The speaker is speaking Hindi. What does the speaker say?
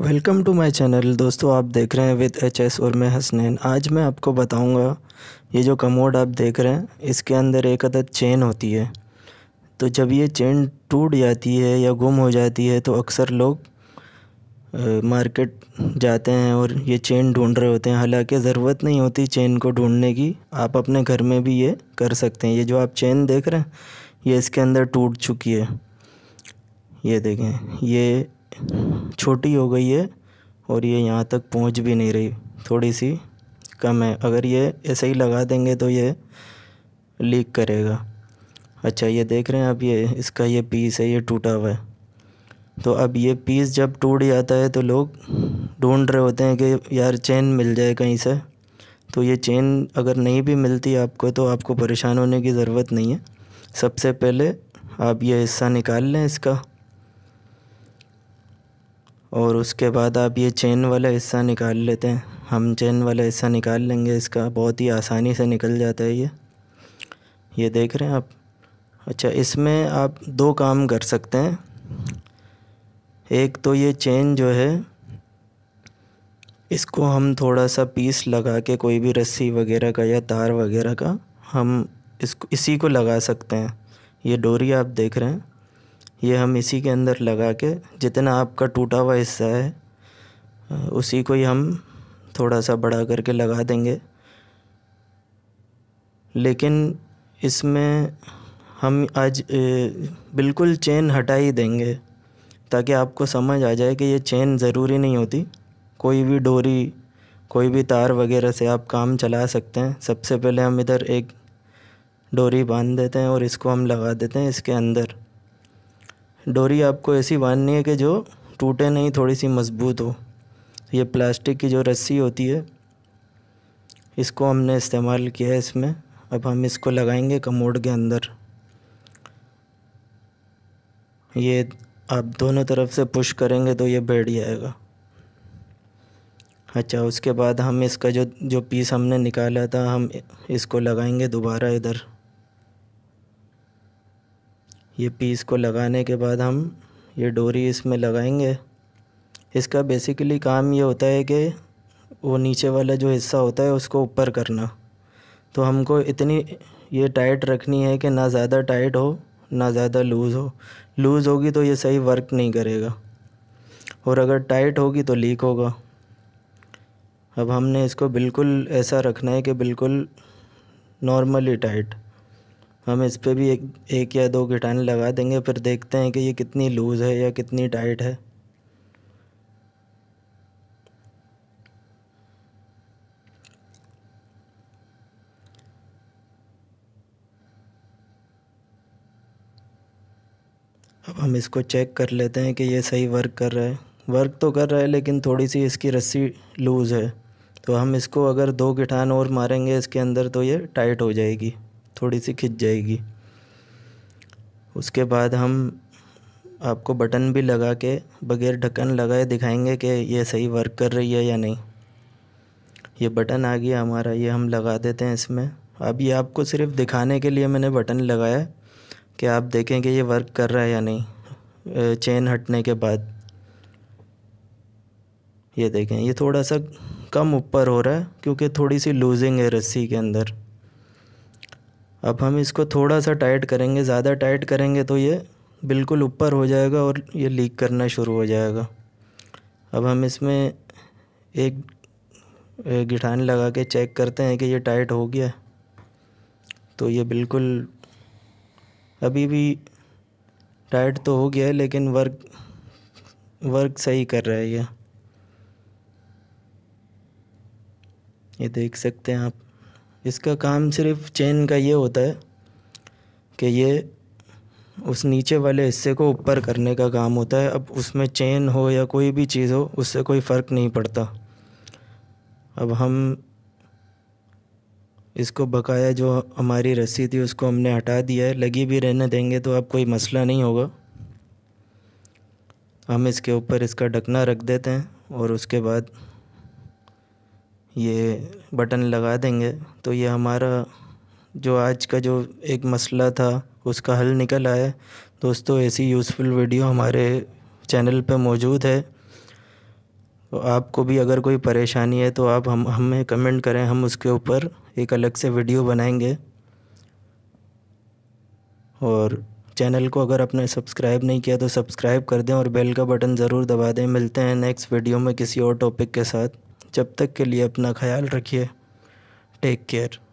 वेलकम टू माय चैनल दोस्तों आप देख रहे हैं विद एच एस और मैं हसनैन आज मैं आपको बताऊंगा ये जो कमोड आप देख रहे हैं इसके अंदर एक अदद चेन होती है तो जब ये चेन टूट जाती है या गुम हो जाती है तो अक्सर लोग मार्केट जाते हैं और ये चेन ढूंढ रहे होते हैं हालांकि ज़रूरत नहीं होती चेन को ढूंढने की आप अपने घर में भी ये कर सकते हैं ये जो आप चेन देख रहे हैं ये इसके अंदर टूट चुकी है ये देखें ये छोटी हो गई है और ये यहाँ तक पहुँच भी नहीं रही थोड़ी सी कम है अगर ये ऐसे ही लगा देंगे तो ये लीक करेगा अच्छा ये देख रहे हैं आप ये इसका ये पीस है ये टूटा हुआ है तो अब ये पीस जब टूट जाता है तो लोग ढूंढ रहे होते हैं कि यार चेन मिल जाए कहीं से तो ये चेन अगर नहीं भी मिलती आपको तो आपको परेशान होने की ज़रूरत नहीं है सबसे पहले आप ये हिस्सा निकाल लें इसका और उसके बाद आप ये चेन वाला हिस्सा निकाल लेते हैं हम चेन वाला हिस्सा निकाल लेंगे इसका बहुत ही आसानी से निकल जाता है ये ये देख रहे हैं आप अच्छा इसमें आप दो काम कर सकते हैं एक तो ये चेन जो है इसको हम थोड़ा सा पीस लगा के कोई भी रस्सी वगैरह का या तार वगैरह का हम इसको इसी को लगा सकते हैं ये डोरी आप देख रहे हैं ये हम इसी के अंदर लगा के जितना आपका टूटा हुआ हिस्सा है उसी को ही हम थोड़ा सा बड़ा करके लगा देंगे लेकिन इसमें हम आज बिल्कुल चेन हटा ही देंगे ताकि आपको समझ आ जाए कि ये चेन ज़रूरी नहीं होती कोई भी डोरी कोई भी तार वगैरह से आप काम चला सकते हैं सबसे पहले हम इधर एक डोरी बांध देते हैं और इसको हम लगा देते हैं इसके अंदर डोरी आपको ऐसी बांधनी है कि जो टूटे नहीं थोड़ी सी मज़बूत हो ये प्लास्टिक की जो रस्सी होती है इसको हमने इस्तेमाल किया है इसमें अब हम इसको लगाएंगे कमोड के अंदर ये आप दोनों तरफ से पुश करेंगे तो ये बैठ जाएगा अच्छा उसके बाद हम इसका जो जो पीस हमने निकाला था हम इसको लगाएंगे दोबारा इधर ये पीस को लगाने के बाद हम ये डोरी इसमें लगाएंगे इसका बेसिकली काम ये होता है कि वो नीचे वाला जो हिस्सा होता है उसको ऊपर करना तो हमको इतनी ये टाइट रखनी है कि ना ज़्यादा टाइट हो ना ज़्यादा लूज़ हो लूज़ होगी तो ये सही वर्क नहीं करेगा और अगर टाइट होगी तो लीक होगा अब हमने इसको बिल्कुल ऐसा रखना है कि बिल्कुल नॉर्मली टाइट हम इस पर भी एक एक या दो गिटाने लगा देंगे फिर देखते हैं कि ये कितनी लूज़ है या कितनी टाइट है अब हम इसको चेक कर लेते हैं कि ये सही वर्क कर रहा है वर्क तो कर रहा है लेकिन थोड़ी सी इसकी रस्सी लूज़ है तो हम इसको अगर दो गिठान और मारेंगे इसके अंदर तो ये टाइट हो जाएगी थोड़ी सी खिंच जाएगी उसके बाद हम आपको बटन भी लगा के बगैर ढक्कन लगाए दिखाएंगे कि ये सही वर्क कर रही है या नहीं ये बटन आ गया हमारा ये हम लगा देते हैं इसमें अब ये आपको सिर्फ दिखाने के लिए मैंने बटन लगाया कि आप देखें कि ये वर्क कर रहा है या नहीं चेन हटने के बाद ये देखें ये थोड़ा सा कम ऊपर हो रहा है क्योंकि थोड़ी सी लूजिंग है रस्सी के अंदर अब हम इसको थोड़ा सा टाइट करेंगे ज़्यादा टाइट करेंगे तो ये बिल्कुल ऊपर हो जाएगा और ये लीक करना शुरू हो जाएगा अब हम इसमें एक गिठान लगा के चेक करते हैं कि ये टाइट हो गया तो ये बिल्कुल अभी भी टाइट तो हो गया है लेकिन वर्क वर्क सही कर रहा है ये ये देख सकते हैं आप इसका काम सिर्फ चेन का ये होता है कि ये उस नीचे वाले हिस्से को ऊपर करने का काम होता है अब उसमें चेन हो या कोई भी चीज़ हो उससे कोई फ़र्क नहीं पड़ता अब हम इसको बकाया जो हमारी रस्सी थी उसको हमने हटा दिया है लगी भी रहने देंगे तो अब कोई मसला नहीं होगा हम इसके ऊपर इसका ढकना रख देते हैं और उसके बाद ये बटन लगा देंगे तो ये हमारा जो आज का जो एक मसला था उसका हल निकल आया दोस्तों ऐसी यूज़फुल वीडियो हमारे चैनल पे मौजूद है तो आपको भी अगर कोई परेशानी है तो आप हम हमें कमेंट करें हम उसके ऊपर एक अलग से वीडियो बनाएंगे और चैनल को अगर आपने सब्सक्राइब नहीं किया तो सब्सक्राइब कर दें और बेल का बटन ज़रूर दबा दें मिलते हैं नेक्स्ट वीडियो में किसी और टॉपिक के साथ जब तक के लिए अपना ख्याल रखिए टेक केयर